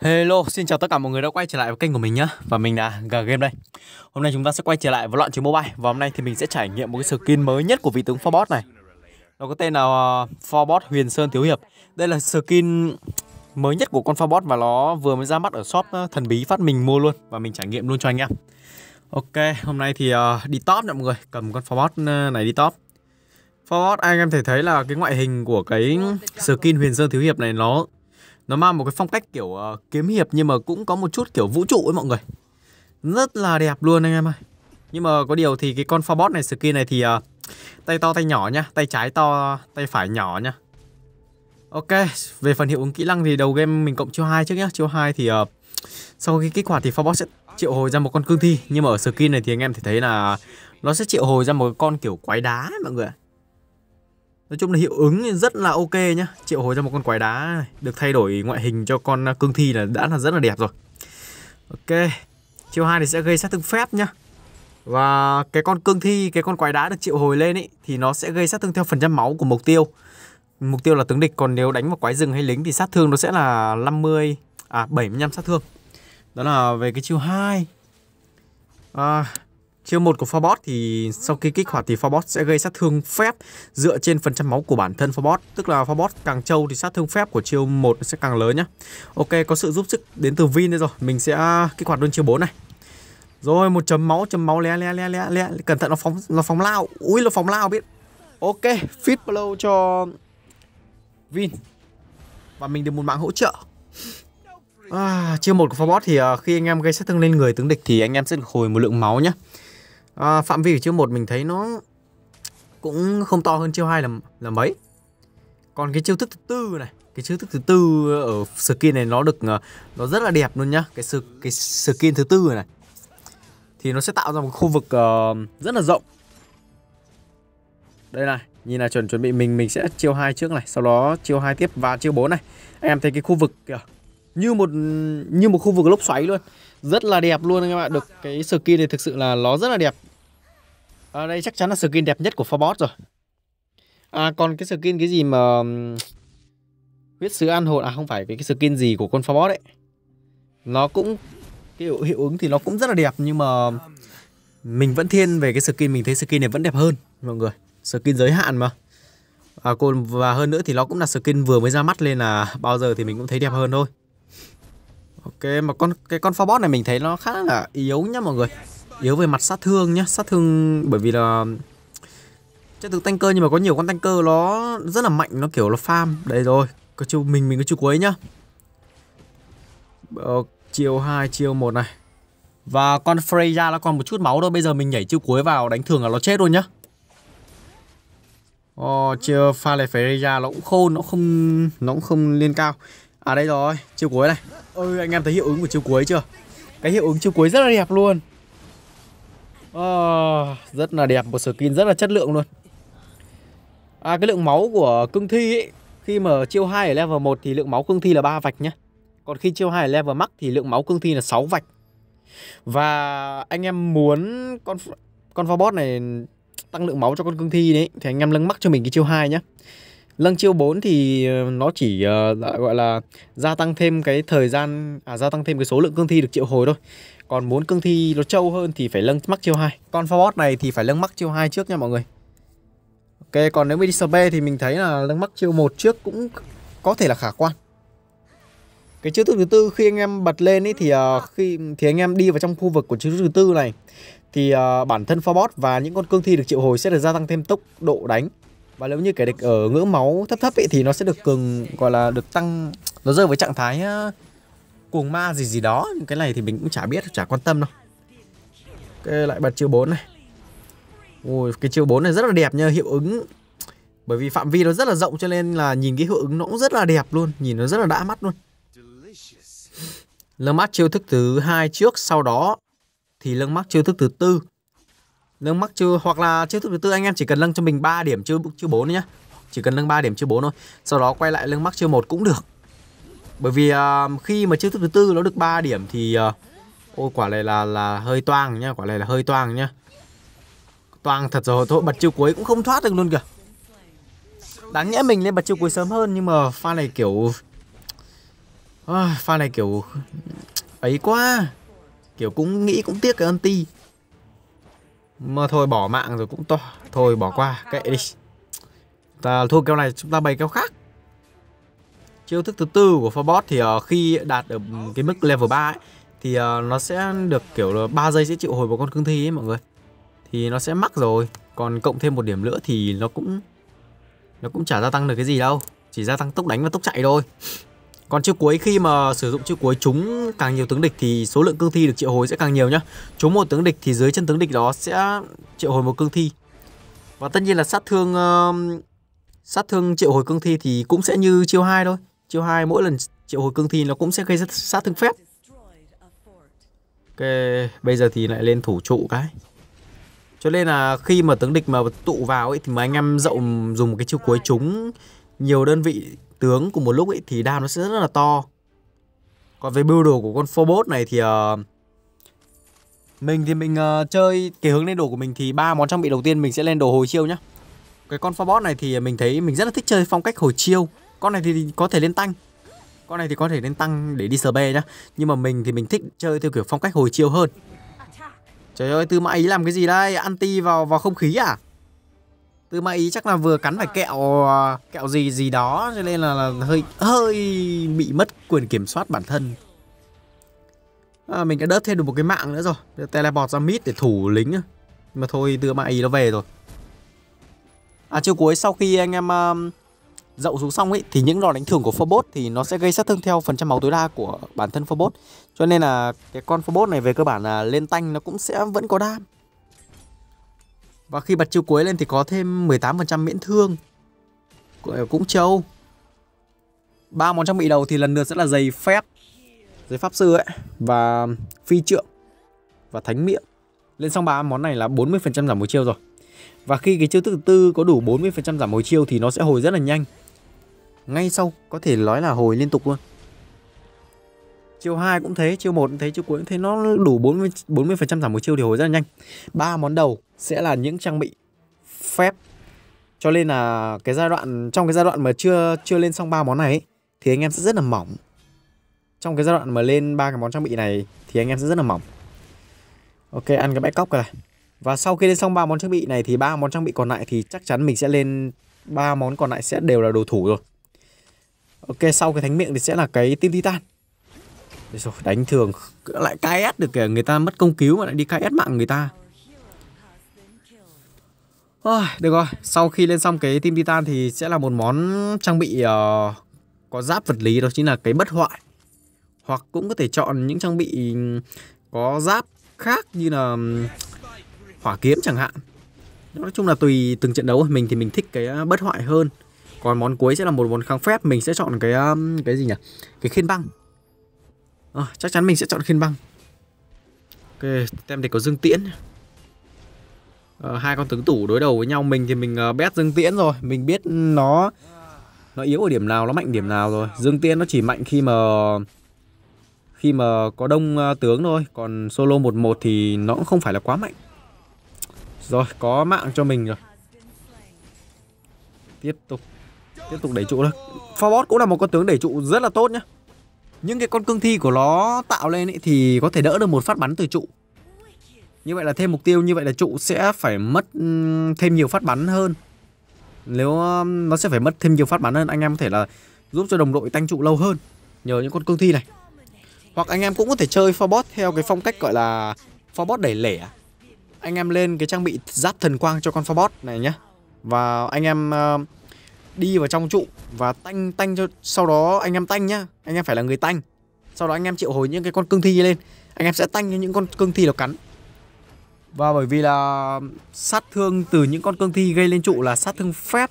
Hello, xin chào tất cả mọi người đã quay trở lại với kênh của mình nhé Và mình là G Game đây Hôm nay chúng ta sẽ quay trở lại với loạn chiến mobile Và hôm nay thì mình sẽ trải nghiệm một cái skin mới nhất của vị tướng Forbot này Nó có tên là ờ, Forbot Huyền Sơn Thiếu Hiệp Đây là skin mới nhất của con Forbot Và nó vừa mới ra mắt ở shop ờ, thần bí phát mình mua luôn Và mình trải nghiệm luôn cho anh em Ok, hôm nay thì ờ, đi top nè mọi người Cầm con Forbot này đi top Forbot anh em thể thấy là cái ngoại hình của cái skin Huyền Sơn Thiếu Hiệp này nó nó mang một cái phong cách kiểu uh, kiếm hiệp nhưng mà cũng có một chút kiểu vũ trụ ấy mọi người rất là đẹp luôn anh em ơi nhưng mà có điều thì cái con Forbot này skin này thì uh, tay to tay nhỏ nhá tay trái to tay phải nhỏ nhá ok về phần hiệu ứng kỹ năng thì đầu game mình cộng chiêu hai trước nhá chiêu hai thì uh, sau khi kích hoạt thì Forbot sẽ triệu hồi ra một con cương thi nhưng mà ở skin này thì anh em thì thấy là nó sẽ triệu hồi ra một con kiểu quái đá ấy, mọi người ạ Nói chung là hiệu ứng rất là ok nhá Triệu hồi ra một con quái đá này Được thay đổi ngoại hình cho con à, cương thi là đã là rất là đẹp rồi Ok Chiêu 2 thì sẽ gây sát thương phép nhá Và cái con cương thi, cái con quái đá được triệu hồi lên ấy Thì nó sẽ gây sát thương theo phần trăm máu của mục tiêu Mục tiêu là tướng địch Còn nếu đánh vào quái rừng hay lính thì sát thương nó sẽ là 50 À 75 sát thương Đó là về cái chiêu 2 à, Chiêu một của Forbot thì sau khi kích hoạt thì Forbot sẽ gây sát thương phép dựa trên phần trăm máu của bản thân Forbot. Tức là Forbot càng trâu thì sát thương phép của chiêu 1 sẽ càng lớn nhá. Ok, có sự giúp sức đến từ Vin đây rồi. Mình sẽ kích hoạt luôn chiêu 4 này. Rồi, một chấm máu, chấm máu lé lé lé lé lé. Cẩn thận nó phóng nó phóng lao. Ui nó phóng lao biết. Ok, fit blow cho Vin. Và mình được một mạng hỗ trợ. À, chiêu một của Forbot thì à, khi anh em gây sát thương lên người tướng địch thì anh em sẽ được hồi một lượng máu nhé à, phạm vi của chiêu một mình thấy nó cũng không to hơn chiêu hai là là mấy còn cái chiêu thức thứ tư này cái chiêu thức thứ tư ở skin này nó được ờ, nó rất là đẹp luôn nhá cái sự cái skin thứ tư này thì nó sẽ tạo ra một khu vực uh, rất là rộng đây này nhìn là chuẩn chuẩn bị mình mình sẽ chiêu hai trước này sau đó chiêu hai tiếp và chiêu 4 này em thấy cái khu vực kìa như một như một khu vực lốc xoáy luôn rất là đẹp luôn các bạn được cái skin này thực sự là nó rất là đẹp ở à, đây chắc chắn là skin đẹp nhất của Forbot rồi à còn cái skin cái gì mà huyết sứ an hồn à không phải cái skin gì của con Forbot đấy nó cũng cái hiệu, hiệu ứng thì nó cũng rất là đẹp nhưng mà mình vẫn thiên về cái skin mình thấy skin này vẫn đẹp hơn mọi người skin giới hạn mà à, cô và hơn nữa thì nó cũng là skin vừa mới ra mắt nên là bao giờ thì mình cũng thấy đẹp hơn thôi Ok mà con cái con Forbot này mình thấy nó khá là yếu nhá mọi người Yếu về mặt sát thương nhá Sát thương bởi vì là Chất thực tanker nhưng mà có nhiều con tanker nó rất là mạnh Nó kiểu là farm Đây rồi có chiều, Mình mình có chiều cuối nhá ờ, Chiều 2 chiều 1 này Và con Freya nó còn một chút máu thôi Bây giờ mình nhảy chiều cuối vào đánh thường là nó chết luôn nhá Ồ, ờ, oh, chiều pha này Freya nó cũng khôn Nó không nó cũng không lên cao À đây rồi, chiêu cuối này Ôi anh em thấy hiệu ứng của chiêu cuối chưa Cái hiệu ứng chiêu cuối rất là đẹp luôn à, Rất là đẹp, một skin rất là chất lượng luôn À cái lượng máu của cương thi ấy Khi mà chiêu 2 ở level 1 thì lượng máu cương thi là 3 vạch nhá Còn khi chiêu 2 ở level max thì lượng máu cương thi là 6 vạch Và anh em muốn con con robot này tăng lượng máu cho con cương thi đấy Thì anh em lưng mắc cho mình cái chiêu 2 nhá Lâng chiêu 4 thì ờ, nó chỉ uh, gọi là gia tăng thêm cái thời gian à gia tăng thêm cái số lượng cương thi được triệu hồi thôi. Còn muốn cương thi nó trâu hơn thì phải lâng mắc chiêu 2. Con Fawbot này thì phải lâng mắc chiêu 2 trước nha mọi người. Ok, còn nếu mình đi spe thì mình thấy là lâng mắc chiêu 1 trước cũng có thể là khả quan. Cái chiêu thức thứ tư khi anh em bật lên ấy thì uh, khi thì anh em đi vào trong khu vực của chiêu thức thứ tư này thì uh, bản thân Forbot và những con cương thi được triệu hồi sẽ được gia tăng thêm tốc độ đánh và nếu như kẻ địch ở ngưỡng máu thấp thấp ấy thì nó sẽ được cường gọi là được tăng nó rơi vào trạng thái ờ, cuồng ma gì gì đó nhưng cái này thì mình cũng chả biết chả quan tâm đâu cái lại bật chiêu 4 này ui cái chiêu 4 này rất là đẹp nha hiệu ứng bởi vì phạm vi nó rất là rộng cho nên là nhìn cái hiệu ứng nó cũng rất là đẹp luôn nhìn nó rất là đã mắt luôn lưng mắt chiêu thức thứ hai trước sau đó thì lưng mắt chiêu thức thứ tư nâng mắc chưa hoặc là chiêu thức thứ tư anh em chỉ cần nâng cho mình 3 điểm chưa chưa 4 nhá. Chỉ cần nâng 3 điểm chưa 4 thôi. Sau đó quay lại nâng mắc chưa một cũng được. Bởi vì uh, khi mà chiêu thức thứ tư nó được 3 điểm thì uh, ôi quả này là là hơi toang nhá, quả này là hơi toang nhá. Toang thật rồi, thôi bật chiêu cuối cũng không thoát được luôn kìa. Đáng nhẽ mình lên bật chiêu cuối sớm hơn nhưng mà pha này kiểu à, pha này kiểu ấy quá. Kiểu cũng nghĩ cũng tiếc cái anti mà thôi bỏ mạng rồi cũng to thôi bỏ qua kệ đi ta thua kèo này chúng ta bày kèo khác chiêu thức thứ tư của Forbot thì ờ, khi đạt được cái mức level 3 ấy, thì ờ, nó sẽ được kiểu là 3 giây sẽ chịu hồi một con cương thi ấy mọi người thì nó sẽ mắc rồi còn cộng thêm một điểm nữa thì nó cũng nó cũng chả gia tăng được cái gì đâu chỉ gia tăng tốc đánh và tốc chạy thôi còn chiêu cuối khi mà sử dụng chiêu cuối trúng càng nhiều tướng địch thì số lượng cương thi được triệu hồi sẽ càng nhiều nhá. Trúng một tướng địch thì dưới chân tướng địch đó sẽ triệu hồi một cương thi. Và tất nhiên là sát thương uh, sát thương triệu hồi cương thi thì cũng sẽ như chiêu 2 thôi. Chiêu 2 mỗi lần triệu hồi cương thi nó cũng sẽ gây ra sát thương phép. Ok, bây giờ thì lại lên thủ trụ cái. Cho nên là khi mà tướng địch mà tụ vào ấy thì mà anh em dậu dùng cái chiêu cuối trúng nhiều đơn vị tướng cùng một lúc ấy thì đam nó sẽ rất là to. Còn về build đồ của con Phobos này thì uh, mình thì mình uh, chơi cái hướng lên đồ của mình thì ba món trang bị đầu tiên mình sẽ lên đồ hồi chiêu nhá. Cái con Phobos này thì mình thấy mình rất là thích chơi phong cách hồi chiêu. Con này thì có thể lên tăng. Con này thì có thể lên tăng để đi sờ bê nhá. Nhưng mà mình thì mình thích chơi theo kiểu phong cách hồi chiêu hơn. Trời ơi, Tư Mã ý làm cái gì đây? Anti vào vào không khí à? Tư Mã Ý chắc là vừa cắn phải kẹo ờ, kẹo gì gì đó cho nên là, là hơi hơi bị mất quyền kiểm soát bản thân. À, mình đã đớp thêm được một cái mạng nữa rồi. teleport ra mid để thủ lính. Nhưng mà thôi Tư Mã Ý nó về rồi. À chiều cuối sau khi anh em uh, dậu xuống xong ấy thì những đòn đánh thưởng của Phobos thì nó sẽ gây sát thương theo phần trăm máu tối đa của bản thân Phobos. Cho nên là cái con Phobos này về cơ bản là lên tanh nó cũng sẽ vẫn có đam. Và khi bật chiêu cuối lên thì có thêm 18% miễn thương Cũng châu ba món trang bị đầu thì lần lượt sẽ là giày phép Giày pháp sư ấy Và phi trượng Và thánh miệng Lên xong ba món này là 40% giảm một chiêu rồi Và khi cái chiêu thứ tư có đủ 40% giảm một chiêu thì nó sẽ hồi rất là nhanh Ngay sau có thể nói là hồi liên tục luôn chiêu 2 cũng thế chiêu 1 cũng thế chiêu cuối cũng thế nó đủ 40 40 phần trăm giảm một chiêu thì hồi rất là nhanh ba món đầu sẽ là những trang bị phép cho nên là cái giai đoạn trong cái giai đoạn mà chưa chưa lên xong ba món này ấy, thì anh em sẽ rất là mỏng trong cái giai đoạn mà lên ba cái món trang bị này thì anh em sẽ rất là mỏng ok ăn cái bãi cóc rồi. và sau khi lên xong ba món trang bị này thì ba món trang bị còn lại thì chắc chắn mình sẽ lên ba món còn lại sẽ đều là đồ thủ rồi ok sau cái thánh miệng thì sẽ là cái tim titan rồi đánh thường lại KS được kìa người ta mất công cứu mà lại đi KS mạng người ta Ôi, được rồi, sau khi lên xong cái Team Titan thì sẽ là một món trang bị uh, có giáp vật lý đó chính là cái bất hoại. Hoặc cũng có thể chọn những trang bị có giáp khác như là hỏa kiếm chẳng hạn. Nói chung là tùy từng trận đấu, mình thì mình thích cái ờ, bất hoại hơn. Còn món cuối sẽ là một món kháng phép, mình sẽ chọn cái cái gì nhỉ? Cái khiên băng à, chắc chắn mình sẽ chọn khiên băng ok tem thì có dương tiễn à, hai con tướng tủ đối đầu với nhau mình thì mình uh, ờ, bét dương tiễn rồi mình biết nó nó yếu ở điểm nào nó mạnh điểm nào rồi dương tiễn nó chỉ mạnh khi mà khi mà có đông uh, tướng thôi còn solo một một thì nó cũng không phải là quá mạnh rồi có mạng cho mình rồi tiếp tục tiếp tục đẩy trụ thôi phobos cũng là một con tướng đẩy trụ rất là tốt nhá những cái con cương thi của nó tạo lên ý, thì có thể đỡ được một phát bắn từ trụ như vậy là thêm mục tiêu như vậy là trụ sẽ phải mất thêm nhiều phát bắn hơn nếu nó sẽ phải mất thêm nhiều phát bắn hơn anh em có thể là giúp cho đồng đội tăng trụ lâu hơn nhờ những con cương thi này hoặc anh em cũng có thể chơi forbot theo cái phong cách gọi là forbot đẩy lẻ anh em lên cái trang bị giáp thần quang cho con forbot này nhé và anh em uh, đi vào trong trụ và tanh tanh cho sau đó anh em tanh nhá anh em phải là người tanh sau đó anh em triệu hồi những cái con cương thi lên anh em sẽ tanh cho những con cương thi nó cắn và bởi vì là sát thương từ những con cương thi gây lên trụ là sát thương phép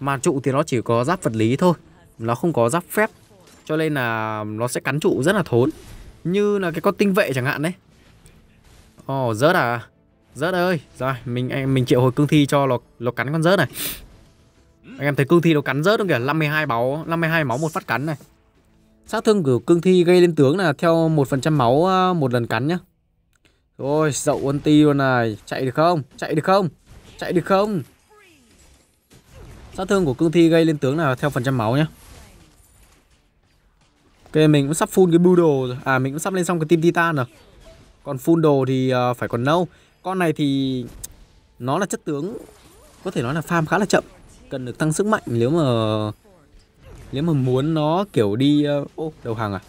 mà trụ thì nó chỉ có giáp vật lý thôi nó không có giáp phép cho nên là nó sẽ cắn trụ rất là thốn như là cái con tinh vệ chẳng hạn đấy ồ oh, rớt à rớt ơi rồi mình mình triệu hồi cương thi cho nó nó cắn con rớt này anh em thấy cương thi nó cắn rớt không kìa, 52 máu, 52 máu một phát cắn này. Sát thương của cương thi gây lên tướng là theo 1% máu à, một lần cắn nhá. Rồi, dậu quân ti luôn này, chạy được không? Chạy được không? Chạy được không? Sát thương của cương thi gây lên tướng là theo phần trăm máu nhá. Ok, mình cũng sắp full cái bưu đồ À, mình cũng sắp lên xong cái team Titan rồi. Còn full đồ thì à, phải còn lâu. Con này thì nó là chất tướng có thể nói là farm khá là chậm cần được tăng sức mạnh nếu mà nếu mà muốn nó kiểu đi ờ, ô oh, đầu hàng à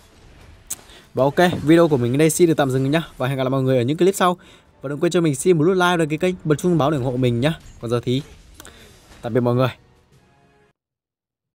và ok video của mình đây xin được tạm dừng nhá và hẹn gặp lại mọi người ở những clip sau và đừng quên cho mình xin một nút like đăng ký kênh bật chuông báo để ủng hộ mình nhá còn giờ thì tạm biệt mọi người